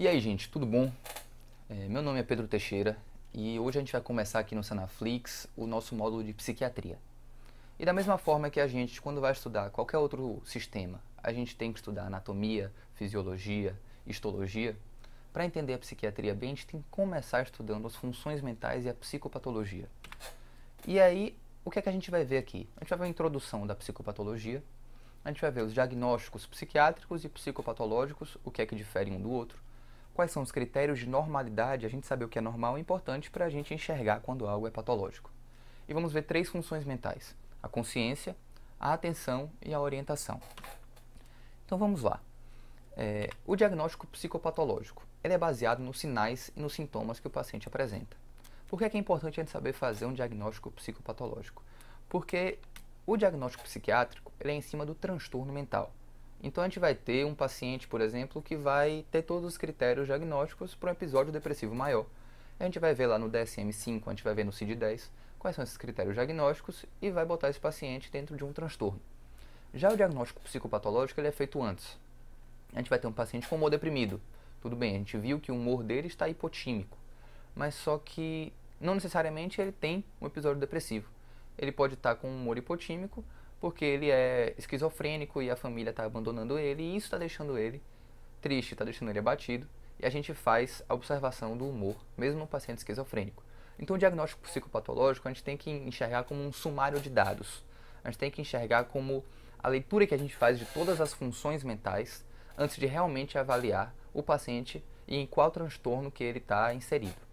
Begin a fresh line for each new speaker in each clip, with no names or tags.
E aí, gente, tudo bom? É, meu nome é Pedro Teixeira e hoje a gente vai começar aqui no Sanaflix o nosso módulo de psiquiatria. E da mesma forma que a gente, quando vai estudar qualquer outro sistema, a gente tem que estudar anatomia, fisiologia, histologia, para entender a psiquiatria bem, a gente tem que começar estudando as funções mentais e a psicopatologia. E aí, o que é que a gente vai ver aqui? A gente vai ver a introdução da psicopatologia, a gente vai ver os diagnósticos psiquiátricos e psicopatológicos, o que é que difere um do outro quais são os critérios de normalidade, a gente saber o que é normal é importante para a gente enxergar quando algo é patológico. E vamos ver três funções mentais: a consciência, a atenção e a orientação. Então vamos lá. É, o diagnóstico psicopatológico ele é baseado nos sinais e nos sintomas que o paciente apresenta. Por que é, que é importante a gente saber fazer um diagnóstico psicopatológico? Porque o diagnóstico psiquiátrico ele é em cima do transtorno mental. Então a gente vai ter um paciente, por exemplo, que vai ter todos os critérios diagnósticos para um episódio depressivo maior. A gente vai ver lá no DSM-5, a gente vai ver no CID-10 quais são esses critérios diagnósticos e vai botar esse paciente dentro de um transtorno. Já o diagnóstico psicopatológico ele é feito antes. A gente vai ter um paciente com humor deprimido. Tudo bem, a gente viu que o humor dele está hipotímico, mas só que não necessariamente ele tem um episódio depressivo. Ele pode estar com um humor hipotímico, porque ele é esquizofrênico e a família está abandonando ele, e isso está deixando ele triste, está deixando ele abatido, e a gente faz a observação do humor, mesmo no paciente esquizofrênico. Então, o diagnóstico psicopatológico a gente tem que enxergar como um sumário de dados, a gente tem que enxergar como a leitura que a gente faz de todas as funções mentais antes de realmente avaliar o paciente e em qual transtorno que ele está inserido.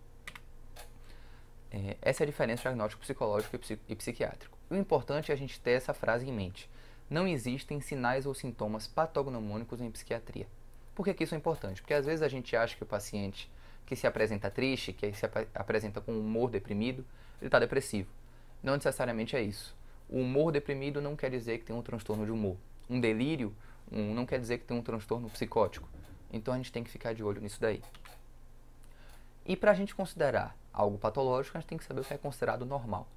É, essa é a diferença do diagnóstico psicológico e, psiqui e psiquiátrico. O importante é a gente ter essa frase em mente. Não existem sinais ou sintomas patognomônicos em psiquiatria. Por que, que isso é importante? Porque às vezes a gente acha que o paciente que se apresenta triste, que se ap apresenta com humor deprimido, ele está depressivo. Não necessariamente é isso. O humor deprimido não quer dizer que tem um transtorno de humor. Um delírio um, não quer dizer que tem um transtorno psicótico. Então a gente tem que ficar de olho nisso daí. E para a gente considerar algo patológico, a gente tem que saber o que é considerado normal.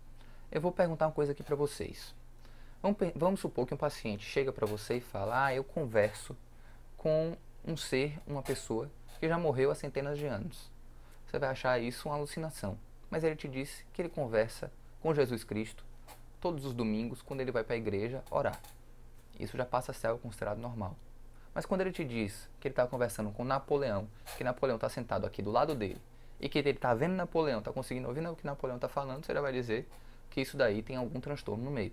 Eu vou perguntar uma coisa aqui para vocês. Vamos, vamos, supor que um paciente chega para você e fala: Ah, eu converso com um ser, uma pessoa que já morreu há centenas de anos. Você vai achar isso uma alucinação. Mas ele te disse que ele conversa com Jesus Cristo todos os domingos quando ele vai para a igreja orar. Isso já passa a ser algo considerado normal. Mas quando ele te diz que ele está conversando com Napoleão, que Napoleão está sentado aqui do lado dele, e que ele está vendo Napoleão, está conseguindo ouvir o que Napoleão está falando, você já vai dizer que isso daí tem algum transtorno no meio.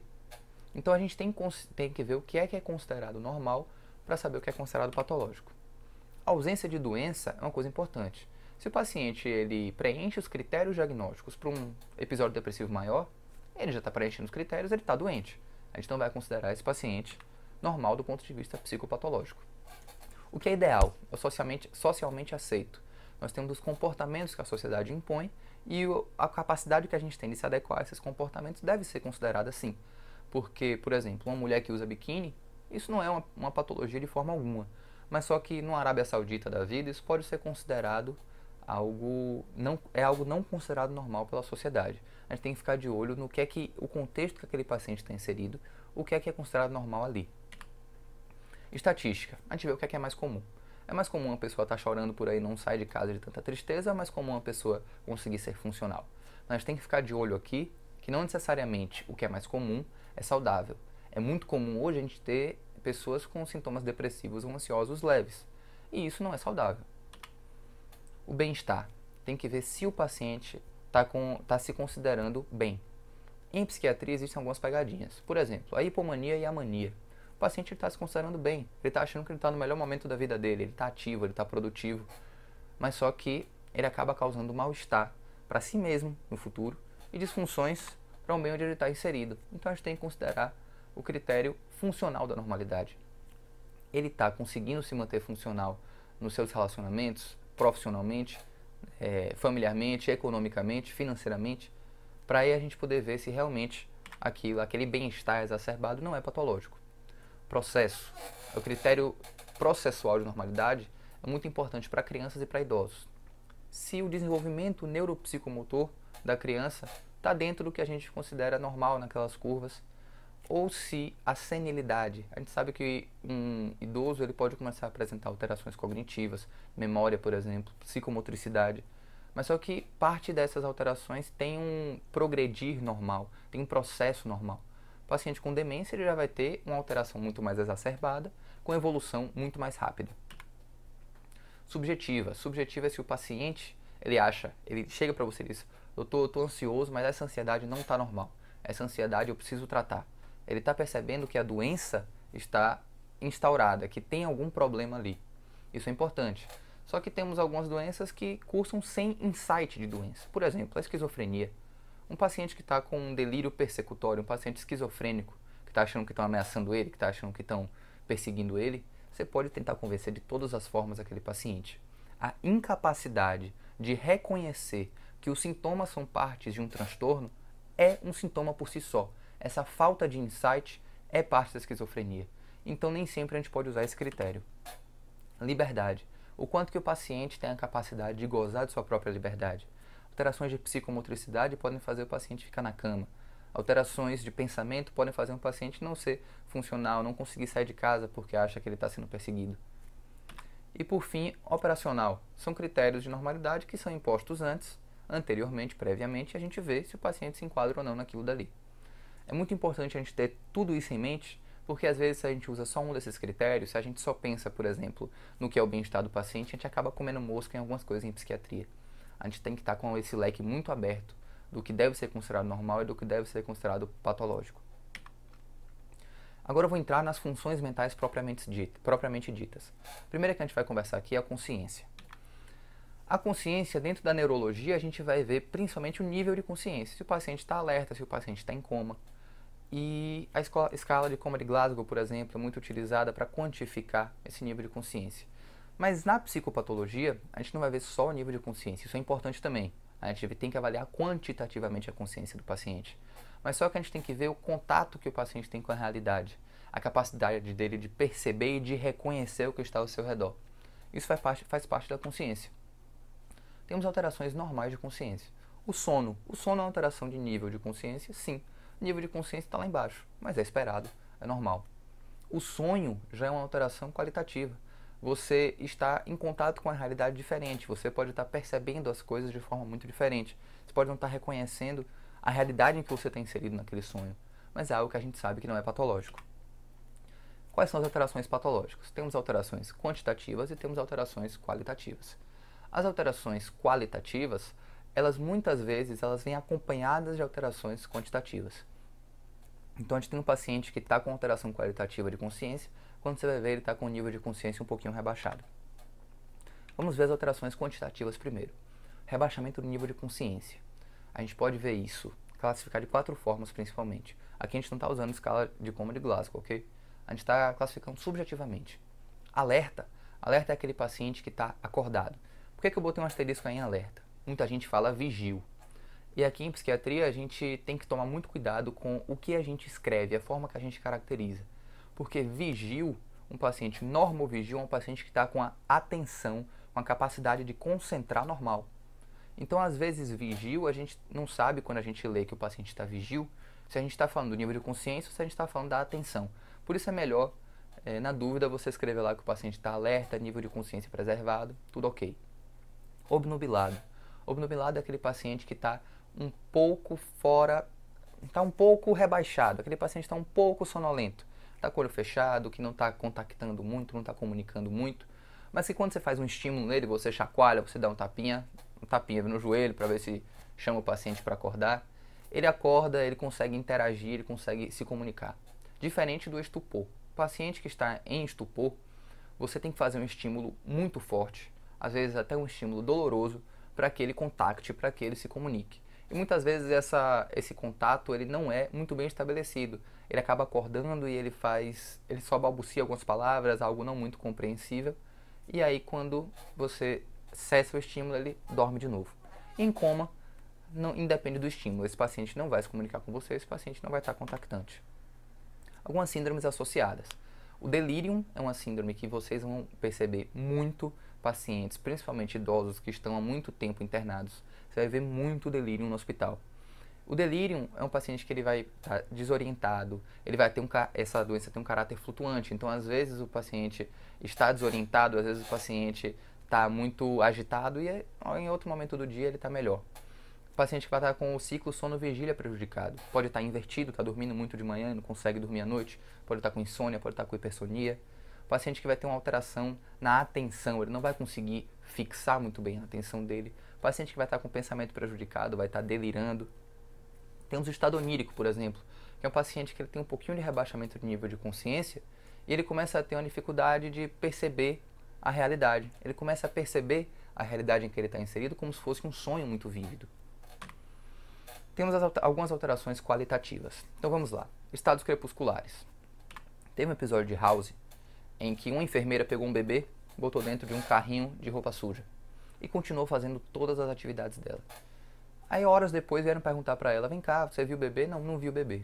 Então a gente tem, tem que ver o que é que é considerado normal para saber o que é considerado patológico. A ausência de doença é uma coisa importante. Se o paciente ele preenche os critérios diagnósticos para um episódio depressivo maior, ele já está preenchendo os critérios, ele está doente. A gente não vai considerar esse paciente normal do ponto de vista psicopatológico. O que é ideal, é socialmente, socialmente aceito. Nós temos os comportamentos que a sociedade impõe e o, a capacidade que a gente tem de se adequar a esses comportamentos deve ser considerada sim. Porque, por exemplo, uma mulher que usa biquíni, isso não é uma, uma patologia de forma alguma. Mas só que no Arábia Saudita da vida, isso pode ser considerado algo não é algo não considerado normal pela sociedade. A gente tem que ficar de olho no que é que o contexto que aquele paciente está inserido, o que é que é considerado normal ali. Estatística. A gente vê o que é que é mais comum. É mais comum uma pessoa estar tá chorando por aí não sair de casa de tanta tristeza, é mais comum uma pessoa conseguir ser funcional. Mas tem que ficar de olho aqui que não necessariamente o que é mais comum é saudável. É muito comum hoje a gente ter pessoas com sintomas depressivos ou ansiosos leves. E isso não é saudável. O bem-estar. Tem que ver se o paciente está tá se considerando bem. Em psiquiatria existem algumas pegadinhas. Por exemplo, a hipomania e a mania o paciente está se considerando bem, ele está achando que ele está no melhor momento da vida dele, ele está ativo, ele está produtivo, mas só que ele acaba causando mal-estar para si mesmo no futuro e disfunções para o meio onde ele está inserido. Então a gente tem que considerar o critério funcional da normalidade. Ele está conseguindo se manter funcional nos seus relacionamentos, profissionalmente, é, familiarmente, economicamente, financeiramente, para aí a gente poder ver se realmente aquilo, aquele bem-estar exacerbado não é patológico processo, o critério processual de normalidade, é muito importante para crianças e para idosos. Se o desenvolvimento neuropsicomotor da criança está dentro do que a gente considera normal naquelas curvas, ou se a senilidade, a gente sabe que um idoso ele pode começar a apresentar alterações cognitivas, memória, por exemplo, psicomotricidade, mas só que parte dessas alterações tem um progredir normal, tem um processo normal. O paciente com demência ele já vai ter uma alteração muito mais exacerbada, com evolução muito mais rápida. Subjetiva. Subjetiva é se o paciente ele acha, ele chega para você e diz: Doutor, eu estou ansioso, mas essa ansiedade não está normal. Essa ansiedade eu preciso tratar. Ele está percebendo que a doença está instaurada, que tem algum problema ali. Isso é importante. Só que temos algumas doenças que cursam sem insight de doença. Por exemplo, a esquizofrenia. Um paciente que está com um delírio persecutório, um paciente esquizofrênico, que está achando que estão ameaçando ele, que está achando que estão perseguindo ele, você pode tentar convencer de todas as formas aquele paciente. A incapacidade de reconhecer que os sintomas são partes de um transtorno é um sintoma por si só. Essa falta de insight é parte da esquizofrenia. Então nem sempre a gente pode usar esse critério. Liberdade. O quanto que o paciente tem a capacidade de gozar de sua própria liberdade. Alterações de psicomotricidade podem fazer o paciente ficar na cama. Alterações de pensamento podem fazer um paciente não ser funcional, não conseguir sair de casa porque acha que ele está sendo perseguido. E por fim, operacional. São critérios de normalidade que são impostos antes, anteriormente, previamente, e a gente vê se o paciente se enquadra ou não naquilo dali. É muito importante a gente ter tudo isso em mente, porque às vezes se a gente usa só um desses critérios, se a gente só pensa, por exemplo, no que é o bem-estar do paciente, a gente acaba comendo mosca em algumas coisas em psiquiatria a gente tem que estar com esse leque muito aberto do que deve ser considerado normal e do que deve ser considerado patológico. Agora eu vou entrar nas funções mentais propriamente, dita, propriamente ditas. A primeira que a gente vai conversar aqui é a consciência. A consciência, dentro da neurologia, a gente vai ver principalmente o nível de consciência. Se o paciente está alerta, se o paciente está em coma. E a escala de coma de Glasgow, por exemplo, é muito utilizada para quantificar esse nível de consciência. Mas na psicopatologia, a gente não vai ver só o nível de consciência, isso é importante também. A gente tem que avaliar quantitativamente a consciência do paciente. Mas só que a gente tem que ver o contato que o paciente tem com a realidade, a capacidade dele de perceber e de reconhecer o que está ao seu redor. Isso faz parte, faz parte da consciência. Temos alterações normais de consciência. O sono. O sono é uma alteração de nível de consciência, sim. O nível de consciência está lá embaixo, mas é esperado, é normal. O sonho já é uma alteração qualitativa você está em contato com a realidade diferente, você pode estar percebendo as coisas de forma muito diferente, você pode não estar reconhecendo a realidade em que você está inserido naquele sonho, mas é algo que a gente sabe que não é patológico. Quais são as alterações patológicas? Temos alterações quantitativas e temos alterações qualitativas. As alterações qualitativas, elas muitas vezes elas vêm acompanhadas de alterações quantitativas. Então a gente tem um paciente que está com alteração qualitativa de consciência, quando você vai ver, ele está com um nível de consciência um pouquinho rebaixado. Vamos ver as alterações quantitativas primeiro. Rebaixamento do nível de consciência. A gente pode ver isso, classificar de quatro formas principalmente. Aqui a gente não está usando escala de coma de Glasgow, ok? A gente está classificando subjetivamente. Alerta. Alerta é aquele paciente que está acordado. Por que, que eu botei um asterisco aí em alerta? Muita gente fala vigil. E aqui em psiquiatria a gente tem que tomar muito cuidado com o que a gente escreve, a forma que a gente caracteriza porque vigil, um paciente vigil, é um paciente que está com a atenção, com a capacidade de concentrar normal. Então, às vezes, vigil, a gente não sabe quando a gente lê que o paciente está vigil, se a gente está falando do nível de consciência ou se a gente está falando da atenção. Por isso é melhor, é, na dúvida, você escrever lá que o paciente está alerta, nível de consciência preservado, tudo ok. Obnubilado. Obnubilado é aquele paciente que está um pouco fora, está um pouco rebaixado, aquele paciente está um pouco sonolento está com o olho fechado, que não está contactando muito, não está comunicando muito, mas que quando você faz um estímulo nele, você chacoalha, você dá um tapinha, um tapinha no joelho para ver se chama o paciente para acordar, ele acorda, ele consegue interagir, ele consegue se comunicar. Diferente do estupor. O paciente que está em estupor, você tem que fazer um estímulo muito forte, às vezes até um estímulo doloroso, para que ele contacte, para que ele se comunique muitas vezes essa, esse contato ele não é muito bem estabelecido. Ele acaba acordando e ele faz, ele só balbucia algumas palavras, algo não muito compreensível. E aí quando você cessa o estímulo, ele dorme de novo. Em coma, não independe do estímulo. Esse paciente não vai se comunicar com você, esse paciente não vai estar contactante. Algumas síndromes associadas. O delirium é uma síndrome que vocês vão perceber muito pacientes, principalmente idosos que estão há muito tempo internados, você vai ver muito delírio no hospital. O delírio é um paciente que ele vai estar tá desorientado, ele vai ter um essa doença tem um caráter flutuante, então às vezes o paciente está desorientado, às vezes o paciente está muito agitado e é, em outro momento do dia ele está melhor. O paciente que vai estar tá com o ciclo sono-vigília prejudicado, pode estar tá invertido, está dormindo muito de manhã e não consegue dormir à noite, pode estar tá com insônia, pode estar com hipersonia. O paciente que vai ter uma alteração na atenção, ele não vai conseguir fixar muito bem a atenção dele. O paciente que vai estar com o pensamento prejudicado, vai estar delirando. Temos o estado onírico, por exemplo, que é um paciente que ele tem um pouquinho de rebaixamento de nível de consciência e ele começa a ter uma dificuldade de perceber a realidade. Ele começa a perceber a realidade em que ele está inserido como se fosse um sonho muito vívido. Temos algumas alterações qualitativas. Então vamos lá. Estados crepusculares. Teve um episódio de House em que uma enfermeira pegou um bebê botou dentro de um carrinho de roupa suja e continuou fazendo todas as atividades dela. Aí horas depois vieram perguntar para ela: "Vem cá, você viu o bebê?" "Não, não vi o bebê."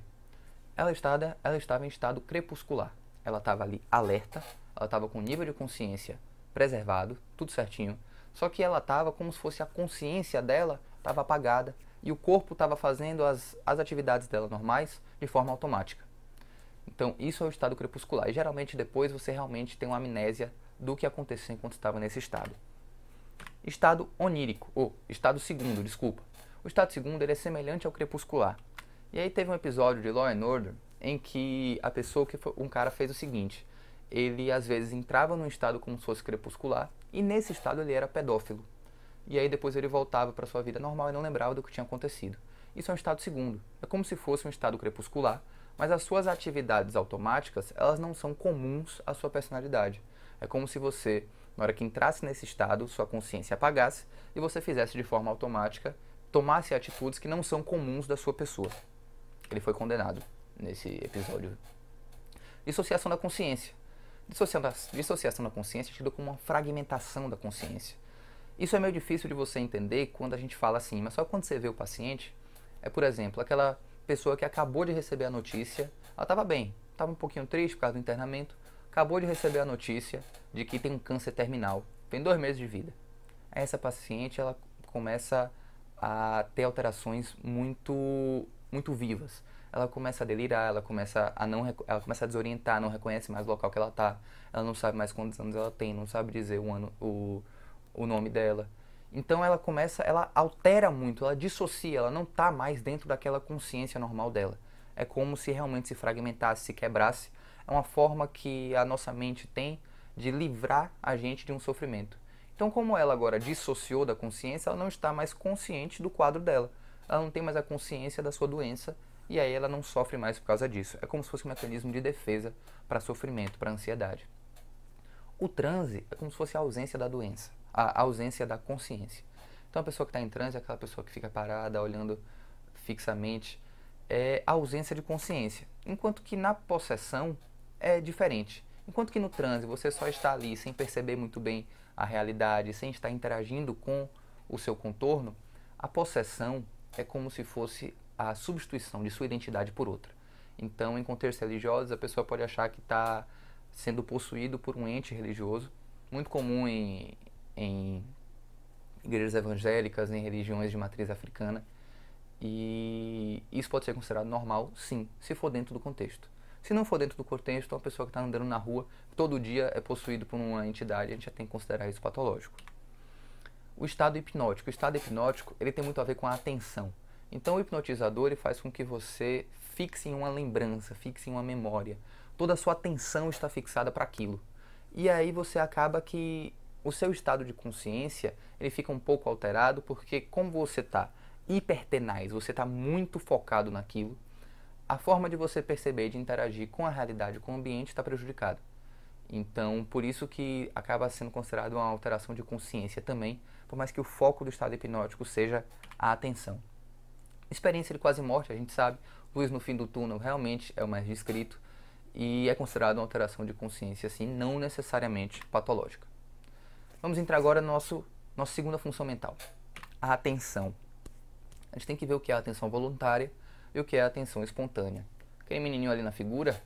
Ela estava, ela estava em estado crepuscular. Ela estava ali alerta, ela estava com o nível de consciência preservado, tudo certinho. Só que ela estava como se fosse a consciência dela estava apagada e o corpo estava fazendo as, as atividades dela normais de forma automática. Então, isso é o estado crepuscular. E geralmente depois você realmente tem uma amnésia do que aconteceu enquanto estava nesse estado. Estado onírico, ou estado segundo, desculpa. O estado segundo ele é semelhante ao crepuscular. E aí teve um episódio de Law and Order em que a pessoa que foi, um cara fez o seguinte: ele às vezes entrava num estado como se fosse crepuscular e nesse estado ele era pedófilo. E aí depois ele voltava para sua vida normal e não lembrava do que tinha acontecido. Isso é um estado segundo. É como se fosse um estado crepuscular, mas as suas atividades automáticas, elas não são comuns à sua personalidade. É como se você, na hora que entrasse nesse estado, sua consciência apagasse e você fizesse de forma automática, tomasse atitudes que não são comuns da sua pessoa. Ele foi condenado nesse episódio. Dissociação da consciência. Dissociação da, dissociação da consciência é tido como uma fragmentação da consciência. Isso é meio difícil de você entender quando a gente fala assim, mas só quando você vê o paciente, é por exemplo, aquela pessoa que acabou de receber a notícia, ela estava bem, estava um pouquinho triste por causa do internamento, acabou de receber a notícia de que tem um câncer terminal, tem dois meses de vida. Essa paciente ela começa a ter alterações muito, muito vivas. Ela começa a delirar, ela começa a não, ela começa a desorientar, não reconhece mais o local que ela está, ela não sabe mais quantos anos ela tem, não sabe dizer o ano, o, o nome dela. Então ela começa, ela altera muito, ela dissocia, ela não está mais dentro daquela consciência normal dela. É como se realmente se fragmentasse, se quebrasse é uma forma que a nossa mente tem de livrar a gente de um sofrimento. Então, como ela agora dissociou da consciência, ela não está mais consciente do quadro dela. Ela não tem mais a consciência da sua doença e aí ela não sofre mais por causa disso. É como se fosse um mecanismo de defesa para sofrimento, para ansiedade. O transe é como se fosse a ausência da doença, a ausência da consciência. Então, a pessoa que está em transe é aquela pessoa que fica parada, olhando fixamente, é a ausência de consciência. Enquanto que na possessão, é diferente. Enquanto que no transe você só está ali sem perceber muito bem a realidade, sem estar interagindo com o seu contorno, a possessão é como se fosse a substituição de sua identidade por outra. Então, em contextos religiosos, a pessoa pode achar que está sendo possuído por um ente religioso, muito comum em, em igrejas evangélicas, em religiões de matriz africana. E isso pode ser considerado normal, sim, se for dentro do contexto. Se não for dentro do cortejo, então a pessoa que está andando na rua todo dia é possuído por uma entidade, a gente já tem que considerar isso patológico. O estado hipnótico. O estado hipnótico ele tem muito a ver com a atenção. Então o hipnotizador ele faz com que você fixe em uma lembrança, fixe em uma memória. Toda a sua atenção está fixada para aquilo. E aí você acaba que o seu estado de consciência ele fica um pouco alterado porque como você está hipertenaz, você está muito focado naquilo, a forma de você perceber e de interagir com a realidade, com o ambiente, está prejudicada. Então, por isso que acaba sendo considerado uma alteração de consciência também, por mais que o foco do estado hipnótico seja a atenção. Experiência de quase morte, a gente sabe, luz no fim do túnel realmente é o mais descrito e é considerado uma alteração de consciência, assim, não necessariamente patológica. Vamos entrar agora no nosso nossa segunda função mental, a atenção. A gente tem que ver o que é a atenção voluntária e o que é a atenção espontânea. Aquele menininho ali na figura,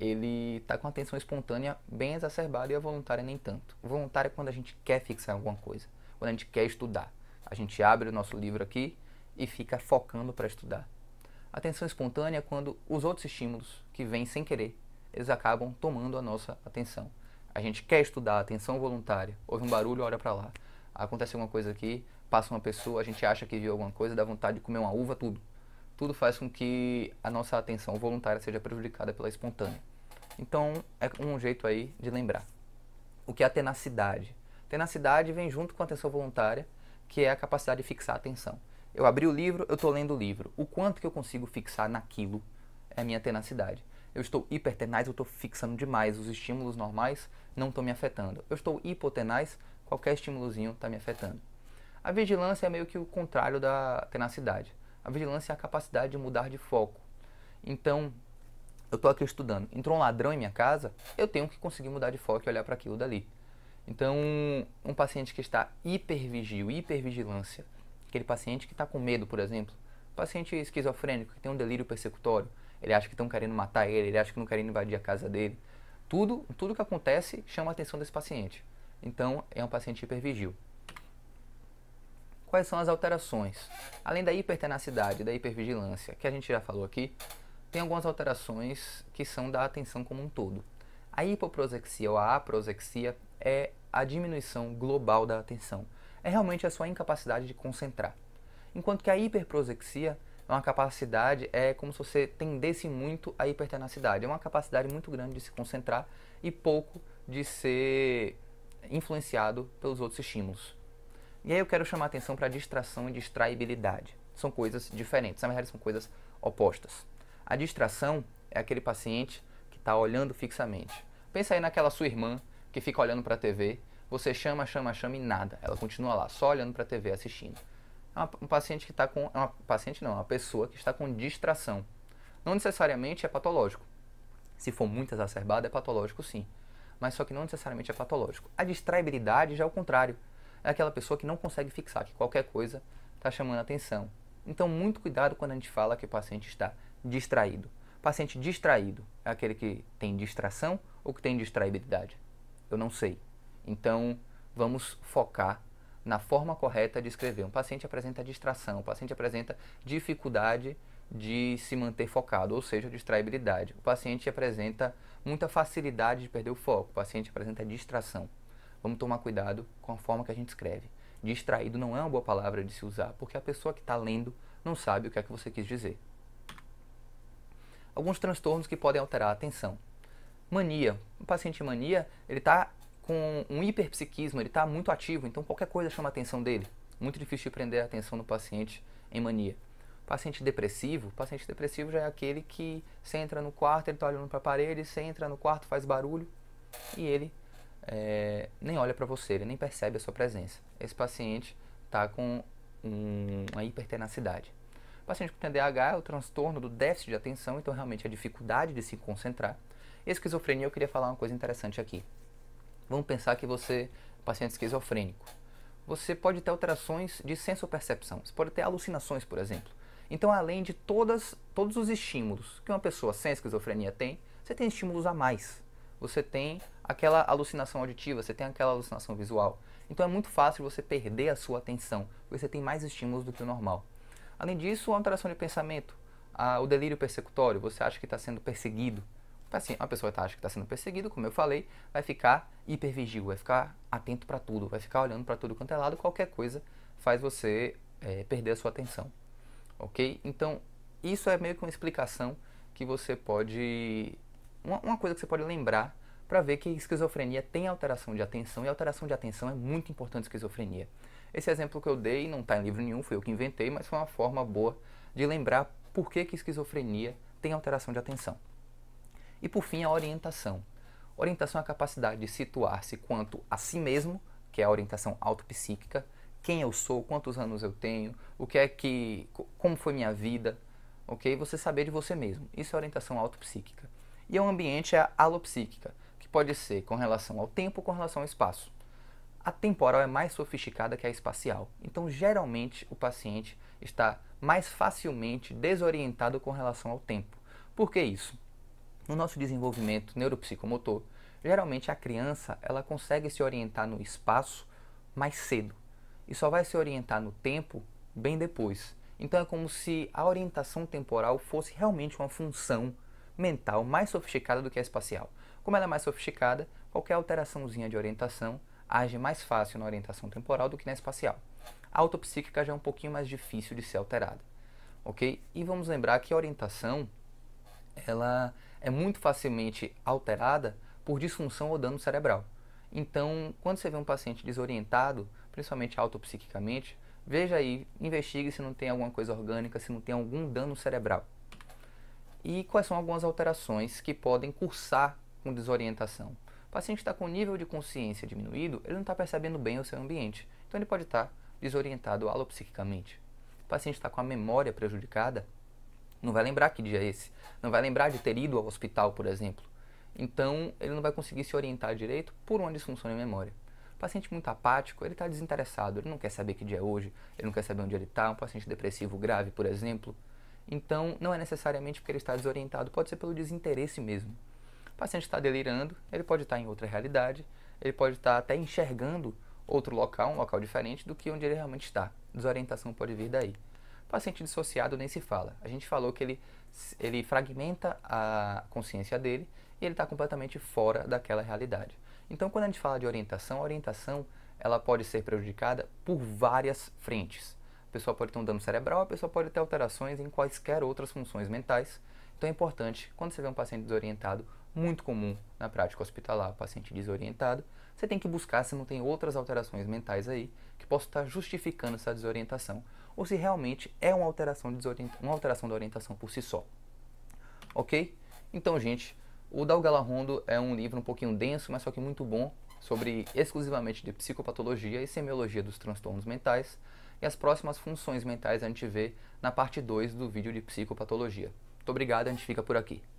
ele está com a atenção espontânea bem exacerbada e a voluntária nem tanto. Voluntária é quando a gente quer fixar alguma coisa, quando a gente quer estudar. A gente abre o nosso livro aqui e fica focando para estudar. Atenção espontânea é quando os outros estímulos que vêm sem querer, eles acabam tomando a nossa atenção. A gente quer estudar, atenção voluntária. Ouve um barulho, olha para lá. Acontece alguma coisa aqui, passa uma pessoa, a gente acha que viu alguma coisa, dá vontade de comer uma uva, tudo tudo faz com que a nossa atenção voluntária seja prejudicada pela espontânea. Então, é um jeito aí de lembrar. O que é a tenacidade? Tenacidade vem junto com a atenção voluntária, que é a capacidade de fixar a atenção. Eu abri o livro, eu estou lendo o livro. O quanto que eu consigo fixar naquilo é a minha tenacidade. Eu estou hipertenaz, eu estou fixando demais. Os estímulos normais não estão me afetando. Eu estou hipotenaz, qualquer estímulozinho está me afetando. A vigilância é meio que o contrário da tenacidade. A vigilância é a capacidade de mudar de foco. Então, eu estou aqui estudando. Entrou um ladrão em minha casa, eu tenho que conseguir mudar de foco e olhar para aquilo dali. Então, um paciente que está hipervigil, hipervigilância, aquele paciente que está com medo, por exemplo, paciente esquizofrênico que tem um delírio persecutório, ele acha que estão querendo matar ele, ele acha que não querendo invadir a casa dele. Tudo, tudo que acontece chama a atenção desse paciente. Então, é um paciente hipervigil quais são as alterações. Além da hipertenacidade, da hipervigilância, que a gente já falou aqui, tem algumas alterações que são da atenção como um todo. A hipoprosexia ou a aprosexia é a diminuição global da atenção. É realmente a sua incapacidade de concentrar. Enquanto que a hiperprosexia é uma capacidade, é como se você tendesse muito à hipertenacidade. É uma capacidade muito grande de se concentrar e pouco de ser influenciado pelos outros estímulos. E aí eu quero chamar atenção para distração e distraibilidade. São coisas diferentes, na verdade são coisas opostas. A distração é aquele paciente que está olhando fixamente. Pensa aí naquela sua irmã que fica olhando para a TV, você chama, chama, chama e nada. Ela continua lá, só olhando para a TV, assistindo. É um paciente que está com. É uma paciente não, é uma pessoa que está com distração. Não necessariamente é patológico. Se for muito exacerbado, é patológico sim. Mas só que não necessariamente é patológico. A distraibilidade já é o contrário é aquela pessoa que não consegue fixar, que qualquer coisa está chamando atenção. Então, muito cuidado quando a gente fala que o paciente está distraído. paciente distraído é aquele que tem distração ou que tem distraibilidade? Eu não sei. Então, vamos focar na forma correta de escrever. Um paciente apresenta distração, o paciente apresenta dificuldade de se manter focado, ou seja, distraibilidade. O paciente apresenta muita facilidade de perder o foco, o paciente apresenta distração. Vamos tomar cuidado com a forma que a gente escreve. Distraído não é uma boa palavra de se usar, porque a pessoa que está lendo não sabe o que é que você quis dizer. Alguns transtornos que podem alterar a atenção. Mania. O paciente mania, ele está com um hiperpsiquismo, ele está muito ativo, então qualquer coisa chama a atenção dele. Muito difícil de prender a atenção do paciente em mania. Paciente depressivo, paciente depressivo já é aquele que você entra no quarto, ele está olhando para a parede, você entra no quarto, faz barulho e ele é, nem olha para você, ele nem percebe a sua presença. Esse paciente está com um, uma hipertenacidade. O paciente com TDAH é o transtorno do déficit de atenção, então realmente é a dificuldade de se concentrar. esquizofrenia, eu queria falar uma coisa interessante aqui. Vamos pensar que você, paciente esquizofrênico, você pode ter alterações de sensopercepção, você pode ter alucinações, por exemplo. Então, além de todas, todos os estímulos que uma pessoa sem esquizofrenia tem, você tem estímulos a mais. Você tem aquela alucinação auditiva, você tem aquela alucinação visual. Então é muito fácil você perder a sua atenção, você tem mais estímulos do que o normal. Além disso, a alteração de pensamento, a, o delírio persecutório, você acha que está sendo perseguido. Assim, a pessoa tá, acha que está sendo perseguido, como eu falei, vai ficar hipervigil, vai ficar atento para tudo, vai ficar olhando para tudo quanto é lado, qualquer coisa faz você é, perder a sua atenção. Ok? Então, isso é meio que uma explicação que você pode. Uma, uma coisa que você pode lembrar para ver que esquizofrenia tem alteração de atenção e alteração de atenção é muito importante esquizofrenia. Esse exemplo que eu dei não está em livro nenhum, foi eu que inventei, mas foi uma forma boa de lembrar por que, que esquizofrenia tem alteração de atenção. E por fim, a orientação. Orientação é a capacidade de situar-se quanto a si mesmo, que é a orientação autopsíquica, quem eu sou, quantos anos eu tenho, o que é que, como foi minha vida, ok? Você saber de você mesmo. Isso é orientação autopsíquica. E o é ambiente é a alopsíquica pode ser com relação ao tempo, com relação ao espaço. A temporal é mais sofisticada que a espacial, então geralmente o paciente está mais facilmente desorientado com relação ao tempo. Por que isso? No nosso desenvolvimento neuropsicomotor, geralmente a criança ela consegue se orientar no espaço mais cedo e só vai se orientar no tempo bem depois. Então é como se a orientação temporal fosse realmente uma função mental mais sofisticada do que a espacial. Como ela é mais sofisticada, qualquer alteraçãozinha de orientação age mais fácil na orientação temporal do que na espacial. A autopsíquica já é um pouquinho mais difícil de ser alterada, ok? E vamos lembrar que a orientação ela é muito facilmente alterada por disfunção ou dano cerebral. Então, quando você vê um paciente desorientado, principalmente autopsiquicamente, veja aí, investigue se não tem alguma coisa orgânica, se não tem algum dano cerebral. E quais são algumas alterações que podem cursar com desorientação. O paciente está com nível de consciência diminuído, ele não está percebendo bem o seu ambiente, então ele pode estar tá desorientado alopsiquicamente. O paciente está com a memória prejudicada, não vai lembrar que dia é esse, não vai lembrar de ter ido ao hospital, por exemplo. Então, ele não vai conseguir se orientar direito por uma disfunção de memória. O paciente muito apático, ele está desinteressado, ele não quer saber que dia é hoje, ele não quer saber onde ele está, um paciente depressivo grave, por exemplo. Então, não é necessariamente porque ele está desorientado, pode ser pelo desinteresse mesmo. O paciente está delirando, ele pode estar tá em outra realidade, ele pode estar tá até enxergando outro local, um local diferente do que onde ele realmente está. Desorientação pode vir daí. O paciente dissociado nem se fala. A gente falou que ele, ele fragmenta a consciência dele e ele está completamente fora daquela realidade. Então, quando a gente fala de orientação, a orientação ela pode ser prejudicada por várias frentes. A pessoa pode ter um dano cerebral, a pessoa pode ter alterações em quaisquer outras funções mentais. Então é importante, quando você vê um paciente desorientado, muito comum na prática hospitalar, paciente desorientado, você tem que buscar se não tem outras alterações mentais aí que possam estar justificando essa desorientação ou se realmente é uma alteração, de uma alteração da orientação por si só. Ok? Então, gente, o Dalgalarrondo é um livro um pouquinho denso, mas só que muito bom, sobre exclusivamente de psicopatologia e semiologia dos transtornos mentais. E as próximas funções mentais a gente vê na parte 2 do vídeo de psicopatologia. Muito obrigado, a gente fica por aqui.